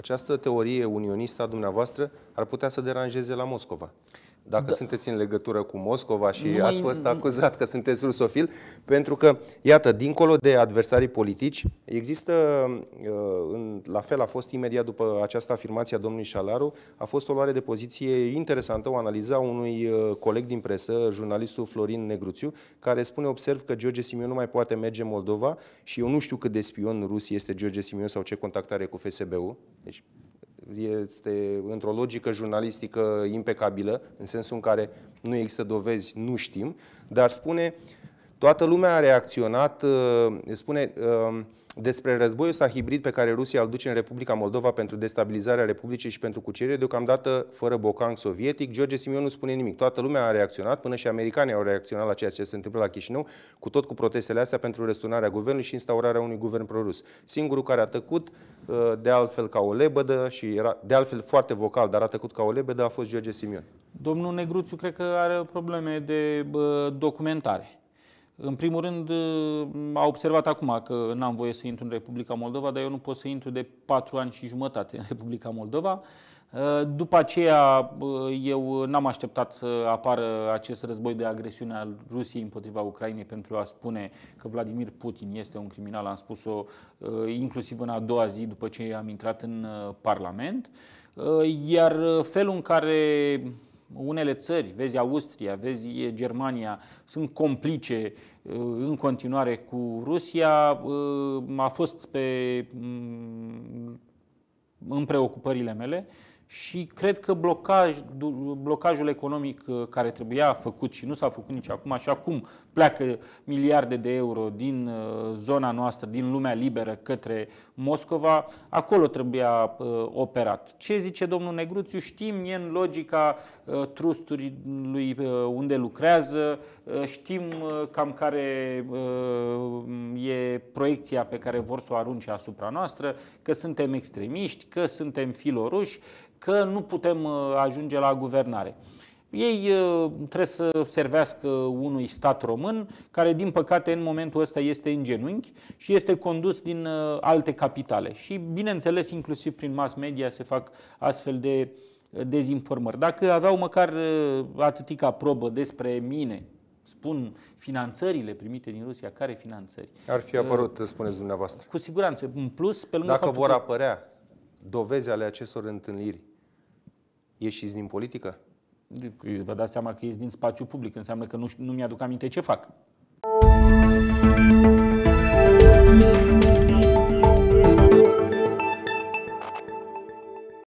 această teorie unionistă a dumneavoastră ar putea să deranjeze la Moscova dacă da. sunteți în legătură cu Moscova și nu ați fost acuzat că sunteți rusofil, pentru că, iată, dincolo de adversarii politici, există, uh, la fel a fost imediat după această afirmație a domnului Șalaru, a fost o luare de poziție interesantă, o analiză a unui uh, coleg din presă, jurnalistul Florin Negruțiu, care spune, observ că George Simion nu mai poate merge în Moldova și eu nu știu cât de spion rus este George Simion sau ce contact are cu FSB-ul, deci este într-o logică jurnalistică impecabilă, în sensul în care nu există dovezi, nu știm, dar spune Toată lumea a reacționat, uh, spune, uh, despre războiul ăsta hibrid pe care Rusia îl duce în Republica Moldova pentru destabilizarea Republicii și pentru cucerire, deocamdată fără bocanc sovietic, George Simion nu spune nimic. Toată lumea a reacționat, până și americanii au reacționat la ceea ce se întâmplă la Chișinău, cu tot cu protestele astea pentru răsturnarea guvernului și instaurarea unui guvern prorus. Singurul care a tăcut, uh, de altfel ca o lebădă și era de altfel foarte vocal, dar a tăcut ca o lebădă, a fost George Simion. Domnul Negruțiu cred că are probleme de documentare în primul rând, a observat acum că n-am voie să intru în Republica Moldova, dar eu nu pot să intru de patru ani și jumătate în Republica Moldova. După aceea, eu n-am așteptat să apară acest război de agresiune al Rusiei împotriva Ucrainei pentru a spune că Vladimir Putin este un criminal. Am spus-o inclusiv în a doua zi după ce am intrat în uh, Parlament. Uh, iar uh, felul în care unele țări, vezi Austria, vezi Germania, sunt complice uh, în continuare cu Rusia. Uh, a fost pe, mm, în preocupările mele și cred că blocaj, blocajul economic uh, care trebuia făcut și nu s-a făcut nici acum, așa cum pleacă miliarde de euro din uh, zona noastră, din lumea liberă către Moscova, acolo trebuia uh, operat. Ce zice domnul Negruțiu? Știm, e în logica trustului unde lucrează, știm cam care proiecția pe care vor să o arunce asupra noastră, că suntem extremiști, că suntem filoruși, că nu putem uh, ajunge la guvernare. Ei uh, trebuie să servească unui stat român, care din păcate în momentul ăsta este în genunchi și este condus din uh, alte capitale. Și bineînțeles, inclusiv prin mass media se fac astfel de dezinformări. Dacă aveau măcar atâtica probă despre mine, spun finanțările primite din Rusia, care finanțări? Ar fi apărut, uh, spuneți dumneavoastră. Cu siguranță. În plus, pe lângă Dacă vor că... apărea dovezi ale acestor întâlniri, ieșiți din politică? Vă dați seama că ieși din spațiu public, înseamnă că nu, nu mi-aduc aminte ce fac.